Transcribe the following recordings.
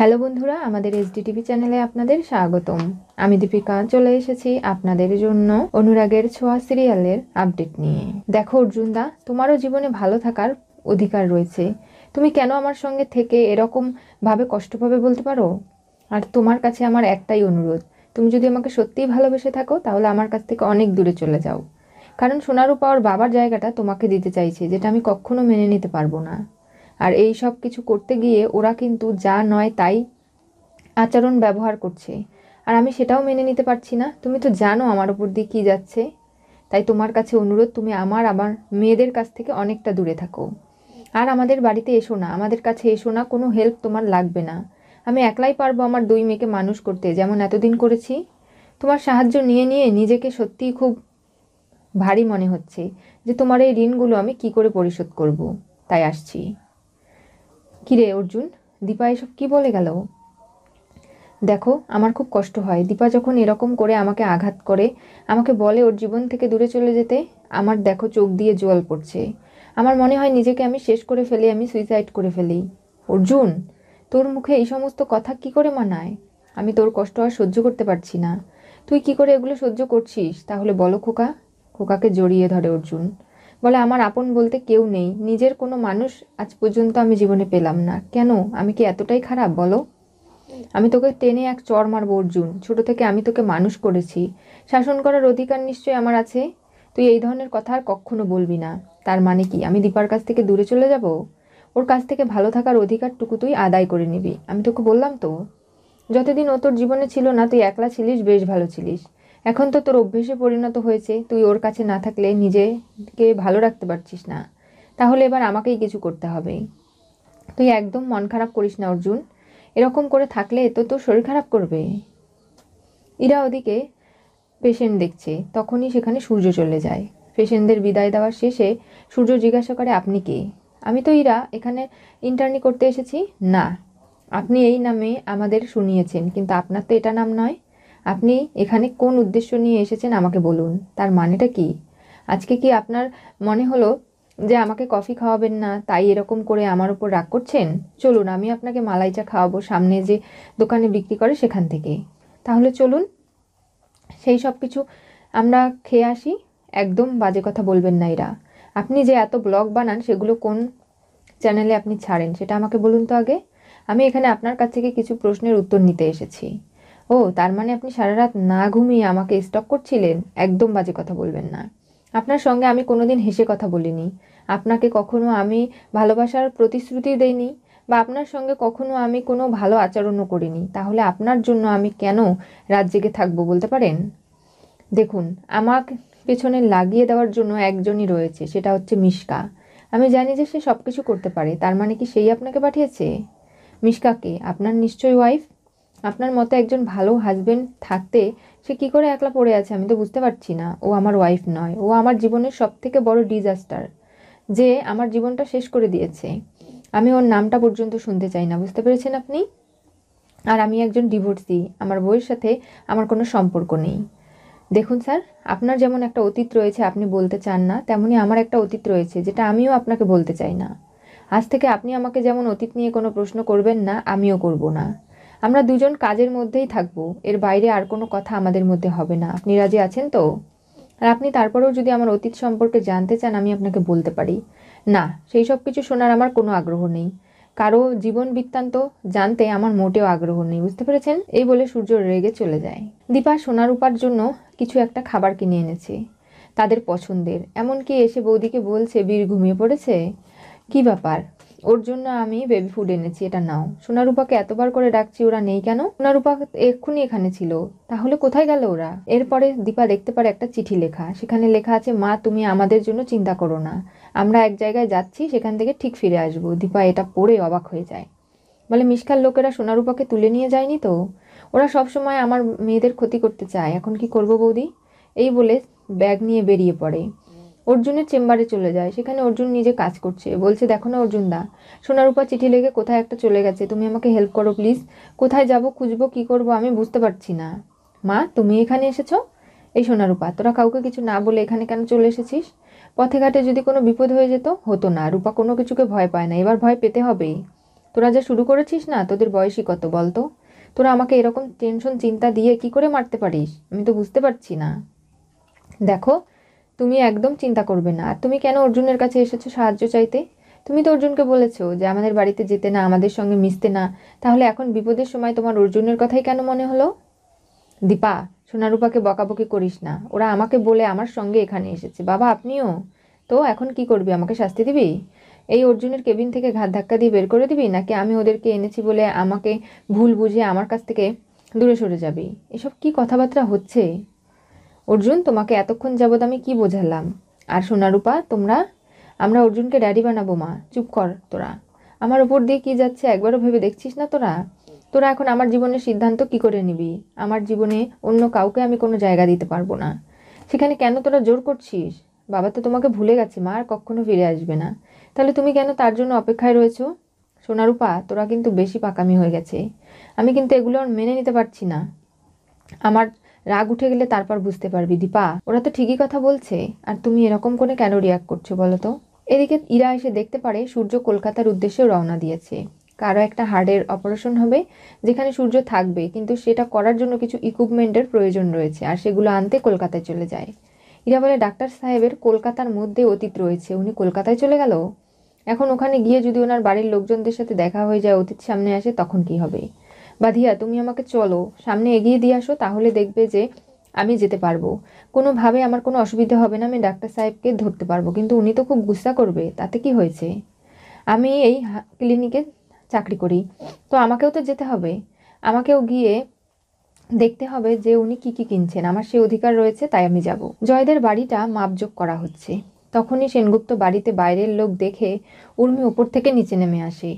hello বন্ধুরা আমাদের D TV চ্যানেলে আপনাদের স্বাগতম আমি দীপিকা চলে এসেছি আপনাদের জন্য অনুরাগের ছোঁয়া সিরিয়ালের আপডেট নিয়ে দেখো অর্জুন দা তোমারও জীবনে ভালো থাকার অধিকার রয়েছে তুমি কেন আমার সঙ্গে থেকে এরকম ভাবে কষ্ট পাবে বলতে পারো আর তোমার কাছে আমার একটাই অনুরোধ তুমি যদি আমাকে সত্যিই ভালোবেসে থাকো তাহলে আমার কাছ থেকে অনেক দূরে চলে যাও কারণ সোনারূপা ওর বাবার জায়গাটা তোমাকে দিতে চাইছে যেটা আমি কখনো মেনে নিতে পারবো না আর এই সব কিছু করতে গিয়ে ওরা কিন্তু যা নয় তাই আচরণ ব্যবহার করছে আর আমি সেটাও মেনে নিতে পারছি না তুমি তো জানো আমার ওপর দিয়ে কী যাচ্ছে তাই তোমার কাছে অনুরোধ তুমি আমার আবার মেয়েদের কাছ থেকে অনেকটা দূরে থাকো আর আমাদের বাড়িতে এসো না আমাদের কাছে এসো না কোনো হেল্প তোমার লাগবে না আমি একলাই পারবো আমার দুই মেয়েকে মানুষ করতে যেমন এতদিন করেছি তোমার সাহায্য নিয়ে নিয়ে নিজেকে সত্যিই খুব ভারী মনে হচ্ছে যে তোমার এই ঋণগুলো আমি কি করে পরিশোধ করব তাই আসছি কিরে অর্জুন দীপা এসব কি বলে গেল দেখো আমার খুব কষ্ট হয় দীপা যখন এরকম করে আমাকে আঘাত করে আমাকে বলে ওর জীবন থেকে দূরে চলে যেতে আমার দেখো চোখ দিয়ে জল পড়ছে আমার মনে হয় নিজেকে আমি শেষ করে ফেলি আমি সুইসাইড করে ফেলি অর্জুন তোর মুখে এই সমস্ত কথা কি করে মানায় আমি তোর কষ্ট আর সহ্য করতে পারছি না তুই কি করে এগুলো সহ্য করছিস তাহলে বলো খোকা খোকাকে জড়িয়ে ধরে অর্জুন বলে আমার আপন বলতে কেউ নেই নিজের কোনো মানুষ আজ পর্যন্ত আমি জীবনে পেলাম না কেন আমি কি এতটাই খারাপ বলো আমি তোকে টেনে এক চর মারব অর্জুন ছোটো থেকে আমি তোকে মানুষ করেছি শাসন করার অধিকার নিশ্চয়ই আমার আছে তুই এই ধরনের কথা আর কখনো বলবি না তার মানে কি আমি দীপার কাছ থেকে দূরে চলে যাব ওর কাছ থেকে ভালো থাকার অধিকারটুকু তুই আদায় করে নিবি আমি তোকে বললাম তো যতদিন ও তোর জীবনে ছিল না তুই একলা ছিলিস বেশ ভালো ছিলিস এখন তো তোর অভ্যেসে পরিণত হয়েছে তুই ওর কাছে না থাকলে নিজেকে ভালো রাখতে পারছিস না তাহলে এবার আমাকেই কিছু করতে হবে তুই একদম মন খারাপ করিস না অর্জুন এরকম করে থাকলে তো তোর শরীর খারাপ করবে ইরা ওদিকে পেশেন্ট দেখছে তখনই সেখানে সূর্য চলে যায় পেশেন্টদের বিদায় দেওয়ার শেষে সূর্য জিজ্ঞাসা করে আপনি কে আমি তো ইরা এখানে ইন্টার্নি করতে এসেছি না আপনি এই নামে আমাদের শুনিয়েছেন কিন্তু আপনার তো এটা নাম নয় আপনি এখানে কোন উদ্দেশ্য নিয়ে এসেছেন আমাকে বলুন তার মানেটা কি আজকে কি আপনার মনে হলো যে আমাকে কফি খাওয়াবেন না তাই এরকম করে আমার ওপর রাগ করছেন চলুন আমি আপনাকে মালাই চা খাওয়াবো সামনে যে দোকানে বিক্রি করে সেখান থেকে তাহলে চলুন সেই সব কিছু আমরা খেয়ে আসি একদম বাজে কথা বলবেন না এরা আপনি যে এত ব্লগ বানান সেগুলো কোন চ্যানেলে আপনি ছাড়েন সেটা আমাকে বলুন তো আগে আমি এখানে আপনার কাছ থেকে কিছু প্রশ্নের উত্তর নিতে এসেছি ও তার মানে আপনি সারা রাত না ঘুমিয়ে আমাকে স্টক করছিলেন একদম বাজে কথা বলবেন না আপনার সঙ্গে আমি কোনোদিন হেসে কথা বলিনি আপনাকে কখনো আমি ভালোবাসার প্রতিশ্রুতি দেইনি বা আপনার সঙ্গে কখনো আমি কোনো ভালো আচরণও করিনি তাহলে আপনার জন্য আমি কেন রাত জেগে থাকবো বলতে পারেন দেখুন আমার পেছনে লাগিয়ে দেওয়ার জন্য একজনই রয়েছে সেটা হচ্ছে মিশকা আমি জানি যে সে সব কিছু করতে পারে তার মানে কি সেই আপনাকে পাঠিয়েছে মিশকাকে আপনার নিশ্চয়ই ওয়াইফ আপনার মতো একজন ভালো হাজবেন্ড থাকতে সে কি করে একলা পড়ে আছে আমি তো বুঝতে পারছি না ও আমার ওয়াইফ নয় ও আমার জীবনের সব থেকে বড় ডিজাস্টার যে আমার জীবনটা শেষ করে দিয়েছে আমি ওর নামটা পর্যন্ত শুনতে চাই না বুঝতে পেরেছেন আপনি আর আমি একজন ডিভোর্সি আমার বইয়ের সাথে আমার কোনো সম্পর্ক নেই দেখুন স্যার আপনার যেমন একটা অতীত রয়েছে আপনি বলতে চান না তেমনি আমার একটা অতীত রয়েছে যেটা আমিও আপনাকে বলতে চাই না আজ থেকে আপনি আমাকে যেমন অতীত নিয়ে কোনো প্রশ্ন করবেন না আমিও করব না আমরা দুজন কাজের মধ্যেই থাকবো এর বাইরে আর কোনো কথা আমাদের মধ্যে হবে না আপনি রাজি আছেন তো আর আপনি তারপরেও যদি আমার অতীত সম্পর্কে জানতে চান আমি আপনাকে বলতে পারি না সেই সব কিছু শোনার আমার কোনো আগ্রহ নেই কারো জীবন বৃত্তান্ত জানতে আমার মোটেও আগ্রহ নেই বুঝতে পেরেছেন এই বলে সূর্য রেগে চলে যায় দীপা উপার জন্য কিছু একটা খাবার কিনে এনেছে তাদের পছন্দের এমনকি এসে বৌদিকে বলছে বীর ঘুমিয়ে পড়েছে কি ব্যাপার ওর জন্য আমি বেবি ফুড এনেছি এটা নাও সোনারূপাকে এতবার করে ডাকছি ওরা নেই কেন সোনারূপা এক্ষুনি এখানে ছিল তাহলে কোথায় গেল ওরা এরপরে দীপা দেখতে পারে একটা চিঠি লেখা সেখানে লেখা আছে মা তুমি আমাদের জন্য চিন্তা করো না আমরা এক জায়গায় যাচ্ছি সেখান থেকে ঠিক ফিরে আসবো দীপা এটা পড়ে অবাক হয়ে যায় বলে মিষ্কার লোকেরা সোনারূপাকে তুলে নিয়ে যায়নি তো ওরা সবসময় আমার মেয়েদের ক্ষতি করতে চায় এখন কি করব বৌদি এই বলে ব্যাগ নিয়ে বেরিয়ে পড়ে অর্জুনের চেম্বারে চলে যায় সেখানে অর্জুন নিজে কাজ করছে বলছে দেখো না অর্জুন দা সোনারূপা চিঠি লেগে কোথায় একটা চলে গেছে তুমি আমাকে হেল্প করো প্লিজ কোথায় যাব খুঁজবো কি করব আমি বুঝতে পারছি না মা তুমি এখানে এসেছো এই সোনারূপা তোরা কাউকে কিছু না বলে এখানে কেন চলে এসেছিস পথে ঘাটে যদি কোনো বিপদ হয়ে যেত হতো না রূপা কোনো কিছুকে ভয় পায় না এবার ভয় পেতে হবেই তোরা যা শুরু করেছিস না তোদের বয়সই কত বলতো তোরা আমাকে এরকম টেনশন চিন্তা দিয়ে কি করে মারতে পারিস আমি তো বুঝতে পারছি না দেখো তুমি একদম চিন্তা করবে না আর তুমি কেন অর্জুনের কাছে এসেছো সাহায্য চাইতে তুমি তো অর্জুনকে বলেছো যে আমাদের বাড়িতে যেতে না আমাদের সঙ্গে মিশতে না তাহলে এখন বিপদের সময় তোমার অর্জুনের কথাই কেন মনে হলো দীপা সোনারূপাকে বকাবকি করিস না ওরা আমাকে বলে আমার সঙ্গে এখানে এসেছে বাবা আপনিও তো এখন কি করবি আমাকে শাস্তি দিবি এই অর্জুনের কেবিন থেকে ঘাত ধাক্কা দিয়ে বের করে দিবি নাকি আমি ওদেরকে এনেছি বলে আমাকে ভুল বুঝে আমার কাছ থেকে দূরে সরে যাবি এসব কি কথাবার্তা হচ্ছে অর্জুন তোমাকে এতক্ষণ যাবৎ আমি কি বোঝালাম আর সোনারূপা তোমরা আমরা অর্জুনকে ড্যাডি বানাবো মা চুপ কর তোরা আমার ওপর দিয়ে কি যাচ্ছে একবারও ভেবে দেখছিস না তোরা তোরা এখন আমার জীবনের সিদ্ধান্ত কি করে নিবি আমার জীবনে অন্য কাউকে আমি কোনো জায়গা দিতে পারবো না সেখানে কেন তোরা জোর করছিস বাবা তো তোমাকে ভুলে গেছে মা আর কখনো ফিরে আসবে না তাহলে তুমি কেন তার জন্য অপেক্ষায় রয়েছো সোনারূপা তোরা কিন্তু বেশি পাকামি হয়ে গেছে আমি কিন্তু এগুলো আর মেনে নিতে পারছি না আমার রাগ উঠে গেলে তারপর বুঝতে পারবি দীপা ওরা তো ঠিকই কথা বলছে আর তুমি এরকম করে কেন রিয়াক্ট করছো বলতো এদিকে ইরা এসে দেখতে পারে সূর্য কলকাতার উদ্দেশ্যে রওনা দিয়েছে কারো একটা হার্টের অপারেশন হবে যেখানে সূর্য থাকবে কিন্তু সেটা করার জন্য কিছু ইকুইপমেন্টের প্রয়োজন রয়েছে আর সেগুলো আনতে কলকাতায় চলে যায় ইরা বলে ডাক্তার সাহেবের কলকাতার মধ্যে অতীত রয়েছে উনি কলকাতায় চলে গেল এখন ওখানে গিয়ে যদি ওনার বাড়ির লোকজনদের সাথে দেখা হয়ে যায় অতীত সামনে আসে তখন কি হবে বাধিয়া তুমি আমাকে চলো সামনে এগিয়ে দিয়ে আসো তাহলে দেখবে যে আমি যেতে পারবো কোনোভাবে আমার কোনো অসুবিধা হবে না আমি ডাক্তার সাহেবকে ধরতে পারবো কিন্তু উনি তো খুব গুসা করবে তাতে কি হয়েছে আমি এই ক্লিনিকে চাকরি করি তো আমাকেও তো যেতে হবে আমাকেও গিয়ে দেখতে হবে যে উনি কি কি কিনছেন আমার সে অধিকার রয়েছে তাই আমি যাব জয়দের বাড়িটা মাপজোক করা হচ্ছে তখনই সেনগুপ্ত বাড়িতে বাইরের লোক দেখে উর্মি ওপর থেকে নিচে নেমে আসে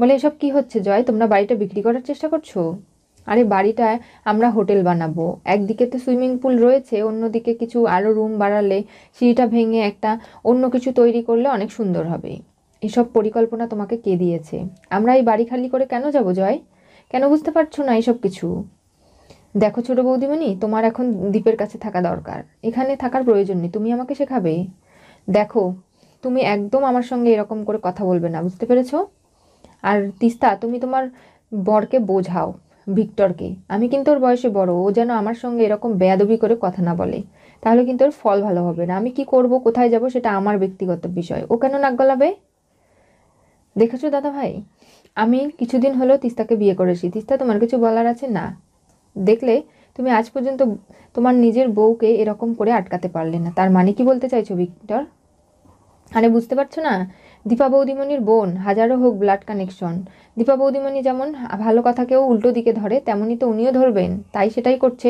বলে এসব কি হচ্ছে জয় তোমরা বাড়িটা বিক্রি করার চেষ্টা করছো আরে বাড়িটায় আমরা হোটেল বানাবো একদিকে তো সুইমিং পুল রয়েছে অন্যদিকে কিছু আরও রুম বাড়ালে সিঁড়িটা ভেঙে একটা অন্য কিছু তৈরি করলে অনেক সুন্দর হবে এসব পরিকল্পনা তোমাকে কে দিয়েছে আমরা এই বাড়ি খালি করে কেন যাব জয় কেন বুঝতে পারছো না এসব কিছু দেখো ছোটো বৌদিমণি তোমার এখন দ্বীপের কাছে থাকা দরকার এখানে থাকার প্রয়োজন নেই তুমি আমাকে শেখাবে দেখো তুমি একদম আমার সঙ্গে এরকম করে কথা বলবে না বুঝতে পেরেছো আর তিস্তা তুমি তোমার বরকে বোঝাও ভিক্টরকে আমি কিন্তু ওর বয়সে বড় ও যেন আমার সঙ্গে এরকম বেয়াদবি করে কথা না বলে তাহলে কিন্তু ওর ফল ভালো হবে না আমি কি করব কোথায় যাব সেটা আমার ব্যক্তিগত বিষয় ও কেন নাক গলাবে দেখেছো দাদা ভাই আমি কিছুদিন হলো তিস্তাকে বিয়ে করেছি তিস্তা তোমার কিছু বলার আছে না দেখলে তুমি আজ পর্যন্ত তোমার নিজের বউকে এরকম করে আটকাতে পারলে না তার মানে কি বলতে চাইছো ভিক্টর আরে বুঝতে পারছো না দীপা বৌদিমণির বোন হাজারো হোক ব্লাড কানেকশন দীপা বৌদিমণি যেমন ভালো কথা কেউ উল্টো দিকে ধরে তেমনই তো উনিও ধরবেন তাই সেটাই করছে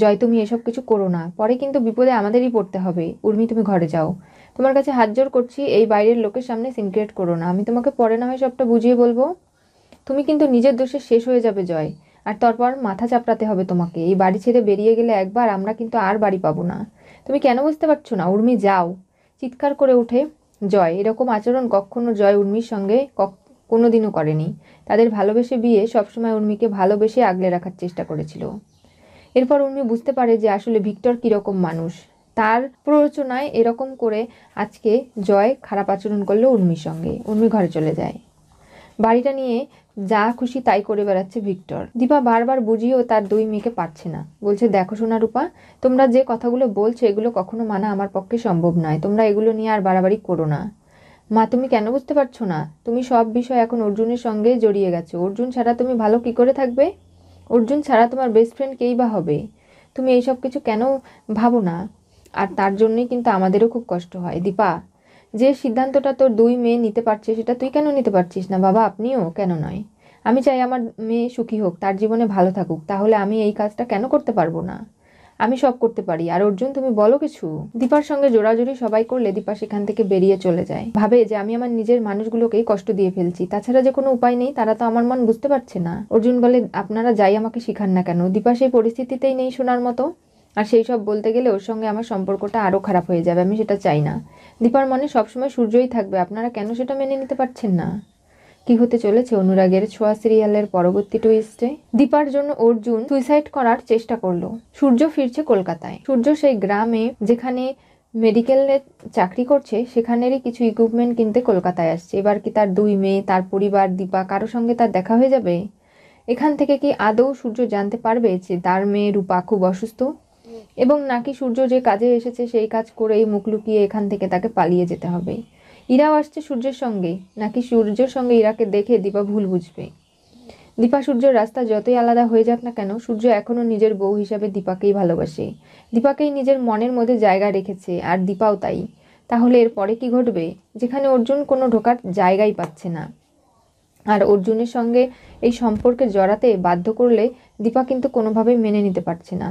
জয় তুমি এসব কিছু করো না পরে কিন্তু বিপদে আমাদেরই পড়তে হবে উর্মি তুমি ঘরে যাও তোমার কাছে হাত জোর করছি এই বাইরের লোকের সামনে সিনক্রিয়েট করো না আমি তোমাকে পরে না হয় সবটা বুঝিয়ে বলবো তুমি কিন্তু নিজের দোষে শেষ হয়ে যাবে জয় আর তারপর মাথা চাপড়াতে হবে তোমাকে এই বাড়ি ছেড়ে বেরিয়ে গেলে একবার আমরা কিন্তু আর বাড়ি পাবো না তুমি কেন বুঝতে পারছো না উর্মি যাও চিৎকার করে উঠে জয় এরকম আচরণ কখনো জয় উর্মির সঙ্গে কোনো দিনও করেনি তাদের ভালোবেসে বিয়ে সবসময় উর্মিকে ভালোবেসে আগলে রাখার চেষ্টা করেছিল এরপর উর্মি বুঝতে পারে যে আসলে ভিক্টর কীরকম মানুষ তার প্ররোচনায় এরকম করে আজকে জয় খারাপ আচরণ করলো উর্মির সঙ্গে উর্মি ঘরে চলে যায় বাড়িটা নিয়ে যা খুশি তাই করে বেড়াচ্ছে ভিক্টর দীপা বারবার বুঝিয়েও তার দুই মেয়েকে পাচ্ছে না বলছে দেখো সোনা রূপা তোমরা যে কথাগুলো বলছো এগুলো কখনো মানা আমার পক্ষে সম্ভব নয় তোমরা এগুলো নিয়ে আর বাড়াবাড়ি করো না মা তুমি কেন বুঝতে পারছো না তুমি সব বিষয় এখন অর্জুনের সঙ্গে জড়িয়ে গেছো অর্জুন ছাড়া তুমি ভালো কি করে থাকবে অর্জুন ছাড়া তোমার বেস্ট ফ্রেন্ড কেই বা হবে তুমি এইসব কিছু কেন ভাবো না আর তার জন্যই কিন্তু আমাদেরও খুব কষ্ট হয় দীপা যে সিদ্ধান্তটা তোর দুই মেয়ে নিতে পারছে সেটা তুই কেন নিতে পারছিস না বাবা আপনিও কেন নয় আমি চাই আমার মেয়ে সুখী হোক তার জীবনে ভালো থাকুক তাহলে আমি এই কাজটা কেন করতে পারবো না আমি সব করতে পারি আর অর্জুন তুমি বলো কিছু দীপার সঙ্গে জোড়াজোড়ি সবাই করলে দীপা সেখান থেকে বেরিয়ে চলে যায় ভাবে যে আমি আমার নিজের মানুষগুলোকেই কষ্ট দিয়ে ফেলছি তাছাড়া যে কোনো উপায় নেই তারা তো আমার মন বুঝতে পারছে না অর্জুন বলে আপনারা যাই আমাকে শিখান না কেন দীপা সেই পরিস্থিতিতেই নেই শোনার মতো আর সেই সব বলতে গেলে ওর সঙ্গে আমার সম্পর্কটা আরও খারাপ হয়ে যাবে আমি সেটা চাই না দীপার মনে সবসময় সূর্যই থাকবে আপনারা কেন সেটা মেনে নিতে পারছেন না কি হতে চলেছে অনুরাগের ছোঁয়া সিরিয়ালের পরবর্তী টুইস্টে দীপার জন্য অর্জুন সুইসাইড করার চেষ্টা করলো সূর্য ফিরছে কলকাতায় সূর্য সেই গ্রামে যেখানে মেডিকেলে চাকরি করছে সেখানেরই কিছু ইকুইপমেন্ট কিনতে কলকাতায় আসছে এবার কি তার দুই মেয়ে তার পরিবার দীপা কারো সঙ্গে তার দেখা হয়ে যাবে এখান থেকে কি আদৌ সূর্য জানতে পারবে যে তার মেয়ে রূপা খুব অসুস্থ এবং নাকি সূর্য যে কাজে এসেছে সেই কাজ করেই মুখ লুকিয়ে এখান থেকে তাকে পালিয়ে যেতে হবে ইরাও আসছে সূর্যের সঙ্গে নাকি সূর্যের সঙ্গে ইরাকে দেখে দীপা ভুল বুঝবে দীপা সূর্যের রাস্তা যতই আলাদা হয়ে যাক না কেন সূর্য এখনও নিজের বউ হিসাবে দীপাকেই ভালোবাসে দীপাকেই নিজের মনের মধ্যে জায়গা রেখেছে আর দীপাও তাই তাহলে এর পরে কি ঘটবে যেখানে অর্জুন কোনো ঢোকার জায়গাই পাচ্ছে না আর অর্জুনের সঙ্গে এই সম্পর্কে জড়াতে বাধ্য করলে দীপা কিন্তু কোনোভাবেই মেনে নিতে পারছে না